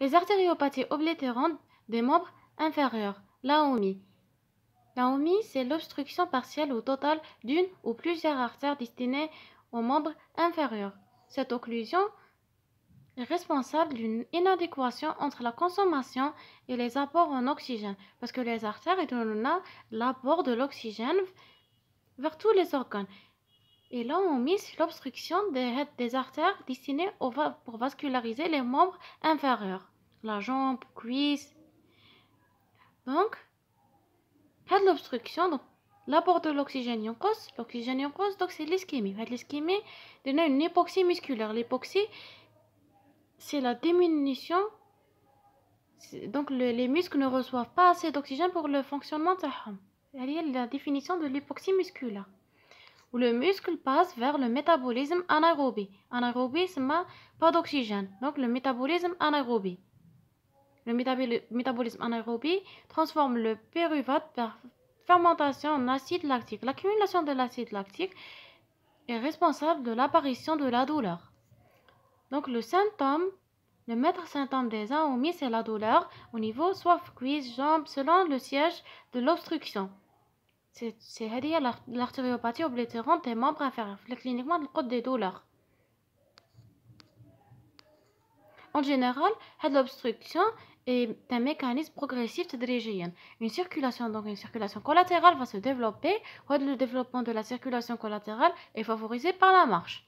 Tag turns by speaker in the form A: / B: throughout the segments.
A: Les artériopathies oblitérantes des membres inférieurs, l'AOMI. L'AOMI, c'est l'obstruction partielle ou totale d'une ou plusieurs artères destinées aux membres inférieurs. Cette occlusion est responsable d'une inadéquation entre la consommation et les apports en oxygène, parce que les artères donnent l'apport de l'oxygène vers tous les organes et là, on l'obstruction des, des, artères destinées au pour vasculariser les membres inférieurs, la jambe, cuisse. Donc, pas de l'obstruction, donc l'apport de l'oxygène en cause, l'oxygène en cause, donc c'est l'ischémie. Bah, l'ischémie donne une hypoxie musculaire. L'hypoxie, c'est la diminution donc les muscles ne reçoivent pas assez d'oxygène pour le fonctionnement de la définition de l'hypoxie musculaire où le muscle passe vers le métabolisme anaérobie. Anaérobie, c'est pas d'oxygène. Donc le métabolisme anaérobie. Le métabolisme anaérobie transforme le péruvate par fermentation en acide lactique. L'accumulation de l'acide lactique est responsable de l'apparition de la douleur. Donc le symptôme, le maître symptôme des anomies, c'est la douleur au niveau soif, cuisse, jambe, selon le siège de l'obstruction c'est la l'artériopathie des membres inférieurs cliniquement code des douleurs En général, l'obstruction est un mécanisme progressif de Une circulation, donc une circulation collatérale va se développer. Le développement de la circulation collatérale est favorisé par la marche.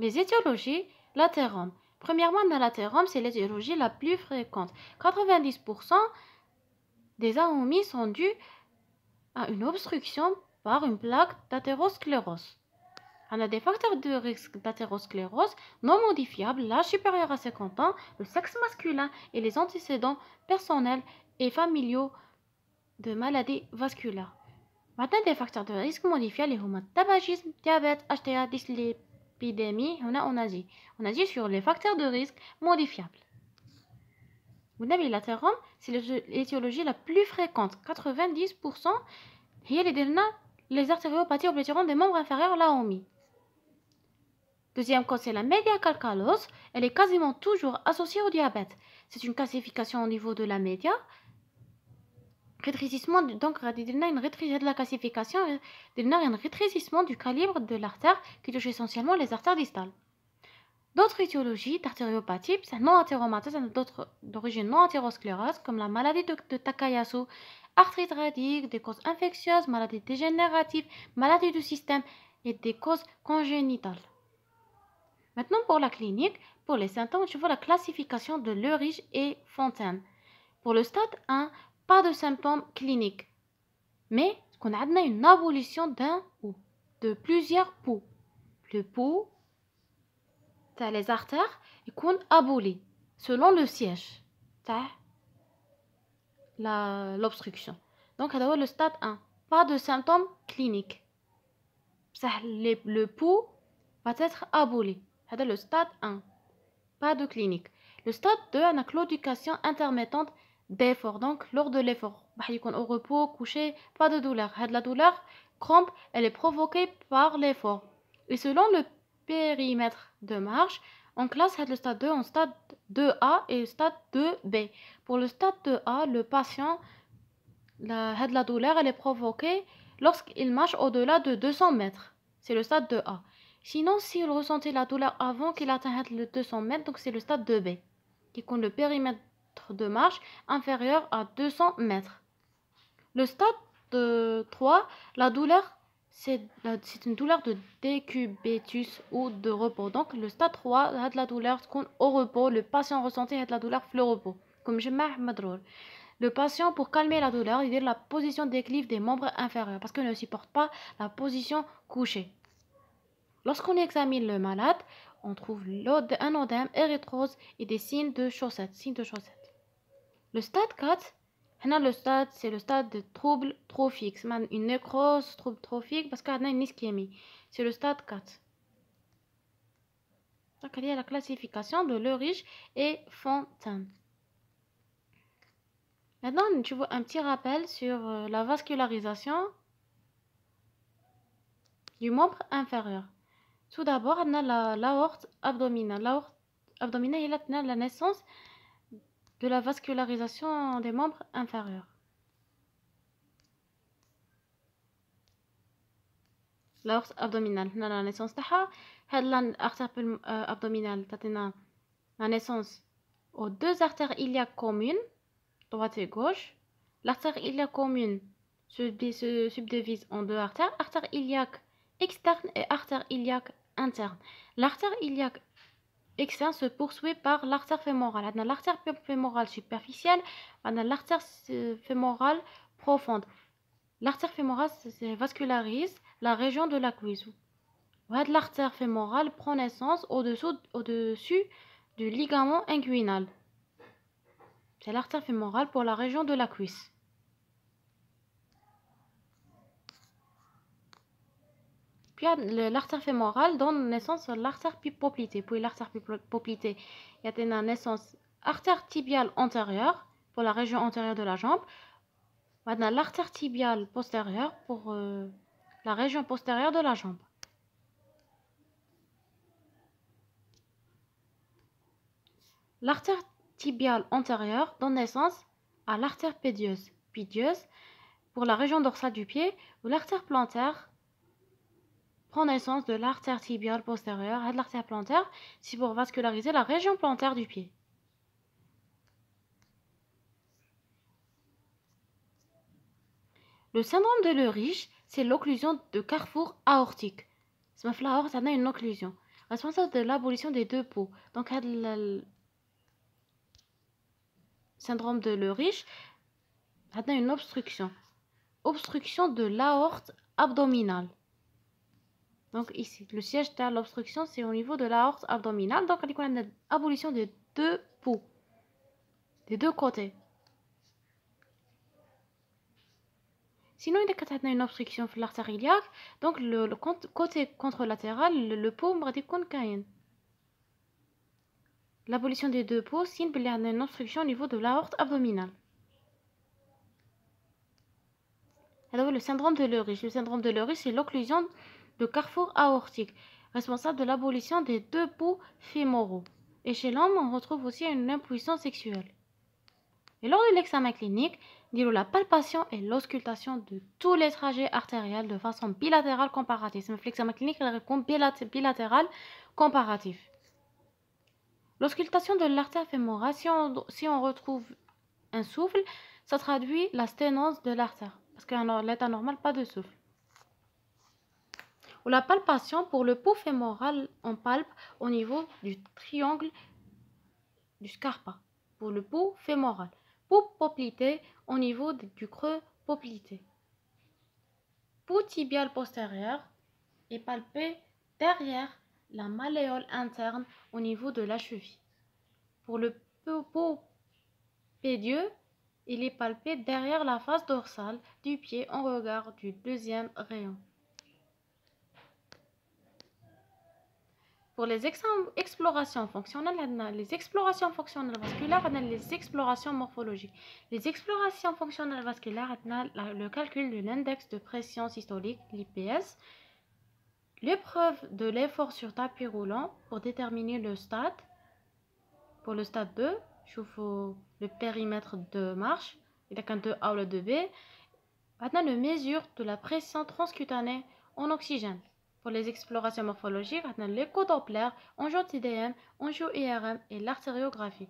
A: Les étiologies latérales. Premièrement, la latérome, c'est l'étiologie la plus fréquente. 90% des anomies sont dues à une obstruction par une plaque d'athérosclérose. On a des facteurs de risque d'athérosclérose non modifiables, l'âge supérieur à 50 ans, le sexe masculin et les antécédents personnels et familiaux de maladies vasculaires. Maintenant, des facteurs de risque modifiables, les tabagisme, diabète, HTA, dyslipidémie, on a, on Asie. On agit sur les facteurs de risque modifiables c'est l'étiologie la plus fréquente. 90% et les les artériopathies des membres inférieurs la mis. Deuxième cause, c'est la média calcalose, Elle est quasiment toujours associée au diabète. C'est une classification au niveau de la média. Rétrécissement, donc, de la euh, y a un rétrécissement du calibre de l'artère qui touche essentiellement les artères distales. D'autres étiologies d'artériopathie, c'est non-athéromatose, d'autres d'origine non-athérosclérose, comme la maladie de, Takayasu, arthrite radique, des causes infectieuses, maladies dégénératives, maladies du système et des causes congénitales. Maintenant, pour la clinique, pour les symptômes, je vois la classification de l'Eurige et Fontaine. Pour le stade 1, pas de symptômes cliniques, mais qu'on a une abolition d'un ou de plusieurs poux. Le poux les artères et qu'on aboli selon le siège la l'obstruction donc هذا le stade 1 pas de symptômes cliniques le pouls va être aboli هذا le stade 1 pas de clinique le stade 2 on a claudication intermittente d'effort donc lors de l'effort bah, a au repos couché pas de douleur de la douleur crampe elle est provoquée par l'effort et selon le périmètre de marche, on classe le stade 2 en stade 2A et stade 2B. Pour le stade 2A, le patient, la, la douleur, elle est provoquée lorsqu'il marche au-delà de 200 mètres. C'est le stade 2A. Sinon, s'il ressentait la douleur avant qu'il atteigne le 200 mètres, donc c'est le stade 2B, qui compte le périmètre de marche inférieur à 200 mètres. Le stade 3, la douleur euh, c'est une douleur de décubitus ou de repos. Donc, le stade 3 a de la douleur au repos. Le patient ressenti a la douleur au repos. Comme je drôle le patient, pour calmer la douleur, il dit la position déclive des membres inférieurs parce qu'il ne supporte pas la position couchée. Lorsqu'on examine le malade, on trouve un odème érythrose et des signes de chaussettes. Signes de chaussettes. Le stade 4 le stade stade le stade de trouble تروبل une سما اون trouble تروبل parce qu'on a une ischémie c'est le stade 4 دونك la classification de كلاسيفيكاسيون دو et اي Maintenant, tu vois un petit rappel sur euh, la vascularisation du membre inférieur. Tout d'abord, on a l'aorte la abdominale. L'aorte abdominale, il a la naissance de la vascularisation des membres inférieurs. L'artère abdominale. la la naissance تاعها l'artère euh, abdominale, aux تعطينا la naissance aux deux artères iliaques droite et gauche l'artère iliaque commune se, se subdivise en deux artères artère iliaque externe et artère iliaque interne l'artère iliaque externe se poursuit par l'artère fémorale. l'artère fémorale superficielle, on l'artère euh, fémorale profonde. L'artère fémorale vascularise la région de la cuisse. L'artère fémorale prend naissance au au -dessus du ligament inguinal. C'est l'artère fémorale pour la région de la cuisse. l'artère fémorale donne naissance à l'artère poplitée. Puis l'artère poplitée, il y a une naissance artère tibiale antérieure pour la région antérieure de la jambe. Maintenant, l'artère tibiale postérieure pour euh, la région postérieure de la jambe. L'artère tibiale antérieure donne naissance à l'artère pédieuse, pédieuse pour la région dorsale du pied ou l'artère plantaire prend naissance de l'artère tibiale postérieure et de l'artère plantaire, si pour vasculariser la région plantaire du pied. Le syndrome de Leriche, c'est l'occlusion de carrefour aortique. Ce aorte a une occlusion, responsable de l'abolition des deux peaux. Donc, le syndrome de Leriche, a une obstruction. Obstruction de l'aorte abdominale. Donc ici, le siège de l'obstruction, c'est au niveau de l'aorte abdominale. Donc, on a une abolition des deux poux, des deux côtés. Sinon, il y a une obstruction de Donc, le, côté contralatéral, le, le pouls, il L'abolition des deux peaux signe une obstruction au niveau de l'aorte abdominale. Alors, le syndrome de Leriche, Le syndrome de Leriche c'est l'occlusion de carrefour aortique, responsable de l'abolition des deux bouts fémoraux. Et chez l'homme, on retrouve aussi une impuissance sexuelle. Et lors de l'examen clinique, dit la palpation et l'auscultation de tous les trajets artériels de façon bilatérale comparative. C'est l'examen clinique est bilatéral comparatif. L'auscultation de l'artère fémorale, si on, retrouve un souffle, ça traduit la sténose de l'artère. Parce qu'en l'état normal, pas de souffle. Ou la palpation pour le pouf fémoral, on palpe au niveau du triangle du scarpa. Pour le pouf fémoral. Pouls poplité au niveau du creux poplité. Pou tibial postérieur est palpé derrière la malléole interne au niveau de la cheville. Pour le pouls pédieux, il est palpé derrière la face dorsale du pied en regard du deuxième rayon. pour les explorations fonctionnelles, les explorations fonctionnelles vasculaires, les explorations morphologiques. Les explorations fonctionnelles vasculaires, le calcul de l'index de pression systolique, l'IPS, l'épreuve de l'effort sur tapis roulant pour déterminer le stade. Pour le stade 2, le périmètre de marche, il y a qu'un 2A ou le 2B. maintenant mesure de la pression transcutanée en oxygène. Pour les explorations morphologiques, on a l'écho Doppler, on joue TDM, on joue IRM et l'artériographie.